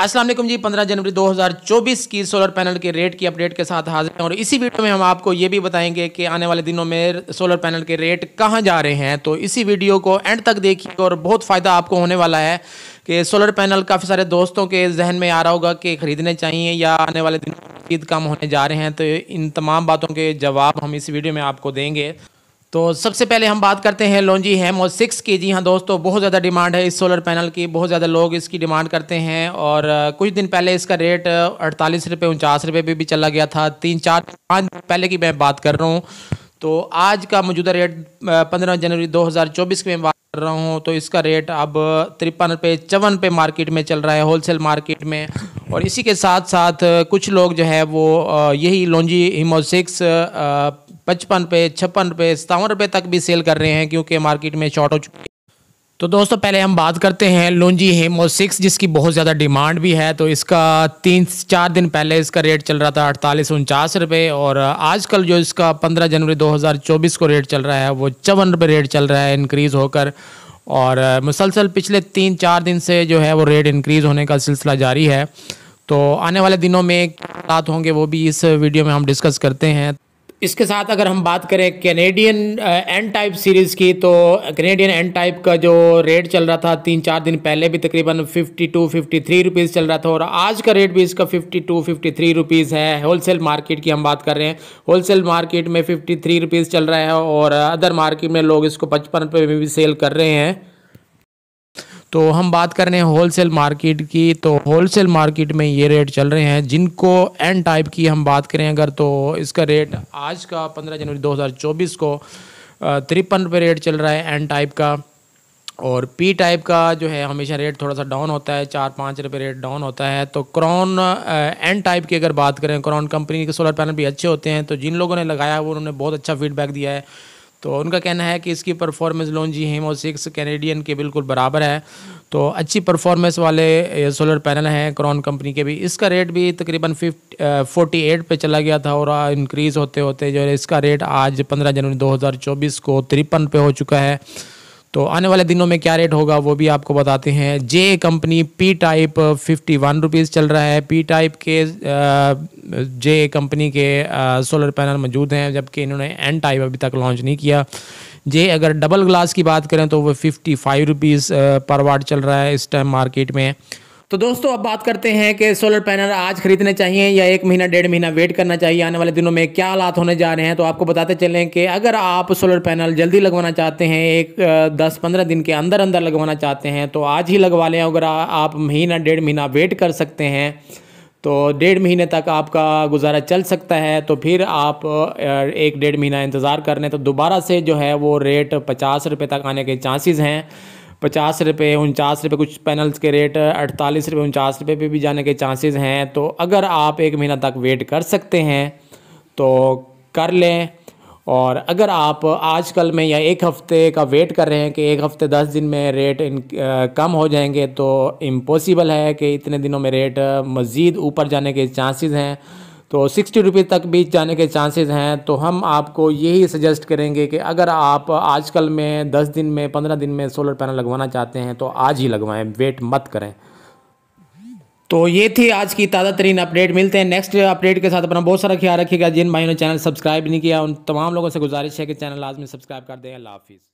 असलम जी 15 जनवरी 2024 की solar panel के रेट की अपडेट के साथ हाजिर हैं और इसी वीडियो में हम आपको ये भी बताएंगे कि आने वाले दिनों में सोलर पैनल के रेट कहाँ जा रहे हैं तो इसी वीडियो को एंड तक देखिए और बहुत फ़ायदा आपको होने वाला है कि सोलर पैनल काफ़ी सारे दोस्तों के जहन में आ रहा होगा कि ख़रीदने चाहिए या आने वाले दिनों में खरीद कम होने जा रहे हैं तो इन तमाम बातों के जवाब हम इस वीडियो में आपको देंगे तो सबसे पहले हम बात करते हैं लॉन्जी हैम और सिक्स के जी हाँ दोस्तों बहुत ज़्यादा डिमांड है इस सोलर पैनल की बहुत ज़्यादा लोग इसकी डिमांड करते हैं और कुछ दिन पहले इसका रेट अड़तालीस रुपये उनचास रुपये पर भी चला गया था तीन चार पाँच पहले की मैं बात कर रहा हूँ तो आज का मौजूदा रेट पंद्रह जनवरी चौबीस की मैं बात कर रहा हूँ तो इसका रेट अब तिरपन रुपये चौवन पे मार्केट में चल रहा है होलसेल मार्केट में और इसी के साथ साथ कुछ लोग जो है वो यही लॉन्जी हिमोसिक्स पचपन रुपये छप्पन रुपये सतावन रुपये तक भी सेल कर रहे हैं क्योंकि मार्केट में शॉर्ट हो चुकी है तो दोस्तों पहले हम बात करते हैं लोंजी हेमो सिक्स जिसकी बहुत ज़्यादा डिमांड भी है तो इसका तीन चार दिन पहले इसका रेट चल रहा था अड़तालीस उनचास रुपये और आजकल जो इसका पंद्रह जनवरी 2024 को रेट चल रहा है वो चौवन रुपये रेट चल रहा है इनक्रीज़ होकर और मुसलसल पिछले तीन चार दिन से जो है वो रेट इनक्रीज़ होने का सिलसिला जारी है तो आने वाले दिनों में रात होंगे वो भी इस वीडियो में हम डिस्कस करते हैं इसके साथ अगर हम बात करें कैनेडियन एन टाइप सीरीज़ की तो कैनेडियन एन टाइप का जो रेट चल रहा था तीन चार दिन पहले भी तकरीबन 52 53 रुपीस चल रहा था और आज का रेट भी इसका 52 53 रुपीस है होलसेल मार्केट की हम बात कर रहे हैं होलसेल मार्केट में 53 रुपीस चल रहा है और अदर मार्केट में लोग इसको पचपन रुपये में भी सेल कर रहे हैं तो हम बात कर रहे हैं होलसेल मार्केट की तो होलसेल मार्केट में ये रेट चल रहे हैं जिनको एन टाइप की हम बात करें अगर तो इसका रेट आज का 15 जनवरी 2024 को तिरपन रुपये रेट चल रहा है एन टाइप का और पी टाइप का जो है हमेशा रेट थोड़ा सा डाउन होता है चार पाँच रुपये रेट डाउन होता है तो क्रॉन एन टाइप की अगर बात करें क्रॉन कंपनी के सोलर पैनल भी अच्छे होते हैं तो जिन लोगों ने लगाया वो उन्होंने बहुत अच्छा फीडबैक दिया है तो उनका कहना है कि इसकी परफॉर्मेंस लॉन्जी हिम और सिक्स कैनेडियन के बिल्कुल बराबर है तो अच्छी परफॉर्मेंस वाले सोलर पैनल हैं क्रॉन कंपनी के भी इसका रेट भी तकरीबन फिफ्ट फोर्टी एट पर चला गया था और इंक्रीज़ होते होते जो है इसका रेट आज पंद्रह जनवरी दो हज़ार चौबीस को तिरपन पे हो चुका है तो आने वाले दिनों में क्या रेट होगा वो भी आपको बताते हैं J company P type fifty one rupees चल रहा है पी टाइप के जे uh, कंपनी के सोलर uh, पैनल मौजूद हैं जबकि इन्होंने एन टाइप अभी तक लॉन्च नहीं किया जे अगर डबल ग्लास की बात करें तो वो फिफ्टी फाइव रुपीज़ पर वाट चल रहा है इस टाइम मार्केट में तो दोस्तों अब बात करते हैं कि सोलर पैनल आज खरीदने चाहिए या एक महीना डेढ़ महीना वेट करना चाहिए आने वाले दिनों में क्या हालात होने जा रहे हैं तो आपको बताते चलें कि अगर आप सोलर पैनल जल्दी लगवाना चाहते हैं एक दस पंद्रह दिन के अंदर अंदर लगवाना चाहते हैं तो आज ही लगवा लें अगर आप महीना डेढ़ महीना वेट कर सकते हैं तो डेढ़ महीने तक आपका गुजारा चल सकता है तो फिर आप एक डेढ़ महीना इंतज़ार कर लें तो दोबारा से जो है वो रेट पचास रुपये तक आने के चांसेस हैं पचास रुपये उनचास रुपये कुछ पैनल्स के रेट अड़तालीस रुपये उनचास रुपये पर भी जाने के चांसेस हैं तो अगर आप एक महीना तक वेट कर सकते हैं तो कर लें और अगर आप आजकल में या एक हफ़्ते का वेट कर रहे हैं कि एक हफ़्ते दस दिन में रेट इन आ, कम हो जाएंगे तो इम्पॉसिबल है कि इतने दिनों में रेट मज़ीद ऊपर जाने के चांसेस हैं तो सिक्सटी रुपीज़ तक भी जाने के चांसेस हैं तो हम आपको यही सजेस्ट करेंगे कि अगर आप आजकल में दस दिन में पंद्रह दिन में सोलर पैनल लगवाना चाहते हैं तो आज ही लगवाएं वेट मत करें तो ये थी आज की ताज़ा तरीन अपडेट मिलते हैं नेक्स्ट अपडेट के साथ अपना बहुत सारा ख्याल रखिएगा जिन भाइयों ने चैनल सब्सक्राइब नहीं किया उन तमाम लोगों से गुजारिश है कि चैनल आज में सब्सक्राइब कर दें अल्लाह हाफिज़